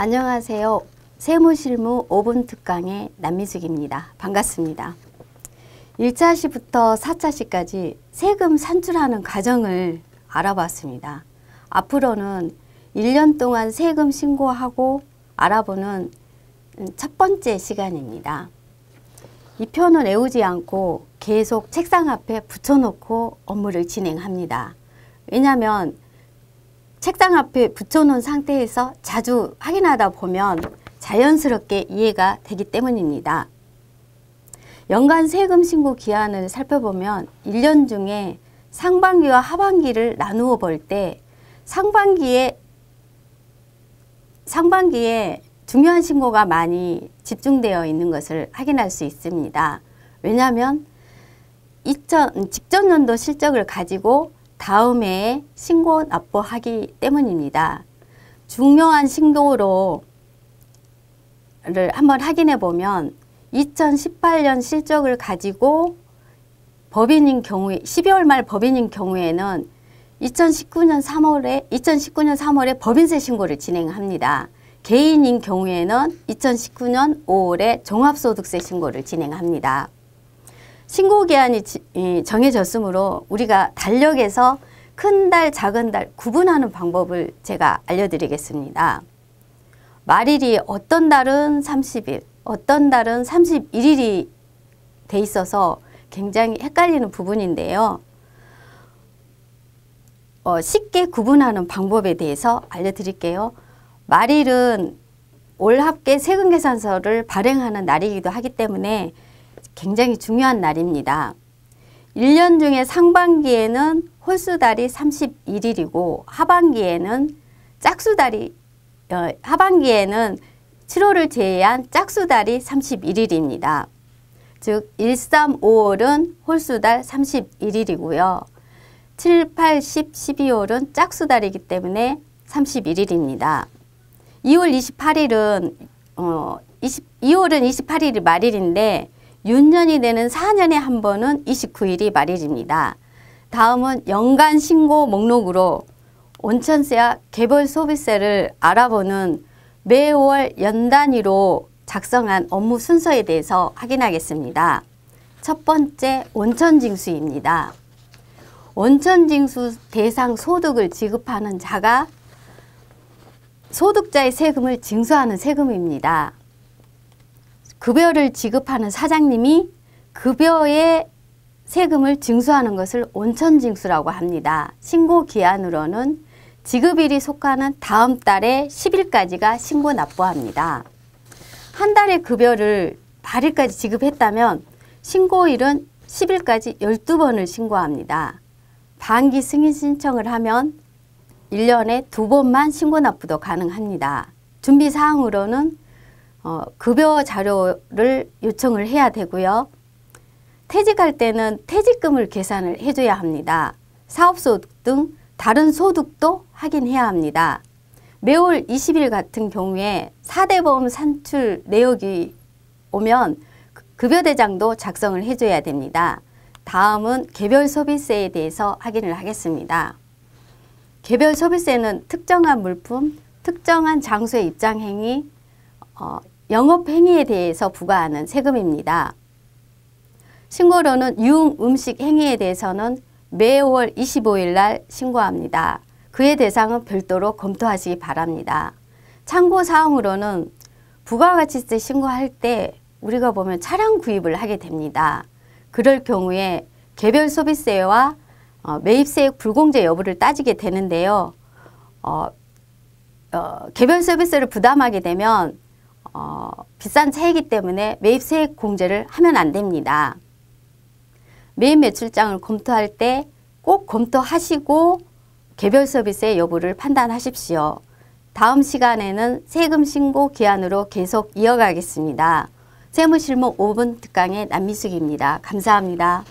안녕하세요. 세무실무 5분 특강의 남미숙입니다. 반갑습니다. 1차 시부터 4차 시까지 세금 산출하는 과정을 알아봤습니다. 앞으로는 1년 동안 세금 신고하고 알아보는 첫 번째 시간입니다. 이 편은 외우지 않고 계속 책상 앞에 붙여놓고 업무를 진행합니다. 왜냐하면 책상 앞에 붙여놓은 상태에서 자주 확인하다 보면 자연스럽게 이해가 되기 때문입니다. 연간 세금 신고 기한을 살펴보면 1년 중에 상반기와 하반기를 나누어 볼 때 상반기에 상반기에 중요한 신고가 많이 집중되어 있는 것을 확인할 수 있습니다. 왜냐하면 2000, 직전 연도 실적을 가지고 다음에 신고 납부하기 때문입니다. 중요한 신고로 를 한번 확인해 보면 2018년 실적을 가지고 법인인 경우에 12월 말 법인인 경우에는 2019년 3월에 2019년 3월에 법인세 신고를 진행합니다. 개인인 경우에는 2019년 5월에 종합소득세 신고를 진행합니다. 신고 기한이 정해졌으므로 우리가 달력에서 큰 달, 작은 달 구분하는 방법을 제가 알려드리겠습니다. 말일이 어떤 달은 30일, 어떤 달은 31일이 돼 있어서 굉장히 헷갈리는 부분인데요. 어, 쉽게 구분하는 방법에 대해서 알려드릴게요. 말일은 올 합계 세금 계산서를 발행하는 날이기도 하기 때문에 굉장히 중요한 날입니다. 1년 중에 상반기에는 홀수달이 31일이고 하반기에는 짝수달이 어, 하반기에는 7월을 제외한 짝수달이 31일입니다. 즉 1, 3, 5월은 홀수달 31일이고요. 7, 8, 10, 12월은 짝수달이기 때문에 31일입니다. 2월 28일은 어, 20, 2월은 28일이 말일인데 윤년이 되는 4년에 한 번은 29일이 말일입니다. 다음은 연간 신고 목록으로 온천세와 개별 소비세를 알아보는 매월 연 단위로 작성한 업무 순서에 대해서 확인하겠습니다. 첫 번째 온천징수입니다. 온천징수 대상 소득을 지급하는 자가 소득자의 세금을 징수하는 세금입니다. 급여를 지급하는 사장님이 급여의 세금을 징수하는 것을 온천징수라고 합니다. 신고 기한으로는 지급일이 속하는 다음 달의 10일까지가 신고 납부합니다. 한 달의 급여를 8일까지 지급했다면 신고일은 10일까지 12번을 신고합니다. 반기 승인 신청을 하면 1년에 두번만 신고 납부도 가능합니다. 준비 사항으로는 어, 급여 자료를 요청을 해야 되고요. 퇴직할 때는 퇴직금을 계산을 해줘야 합니다. 사업소득 등 다른 소득도 확인해야 합니다. 매월 20일 같은 경우에 4대 보험 산출 내역이 오면 그, 급여대장도 작성을 해줘야 됩니다. 다음은 개별 소비세에 대해서 확인을 하겠습니다. 개별 소비세는 특정한 물품, 특정한 장소의 입장행위, 어, 영업 행위에 대해서 부과하는 세금입니다. 신고료는 유흥 음식 행위에 대해서는 매월 25일 날 신고합니다. 그의 대상은 별도로 검토하시기 바랍니다. 참고 사항으로는 부가가치세 신고할 때 우리가 보면 차량 구입을 하게 됩니다. 그럴 경우에 개별 소비세와 어, 매입세액 불공제 여부를 따지게 되는데요. 어, 어, 개별 서비스를 부담하게 되면 어, 비싼 차이기 때문에 매입세액 공제를 하면 안 됩니다. 매입 매출장을 검토할 때 꼭 검토하시고 개별 서비스의 여부를 판단하십시오. 다음 시간에는 세금 신고 기한으로 계속 이어가겠습니다. 세무실무 5분 특강의 남미숙입니다. 감사합니다.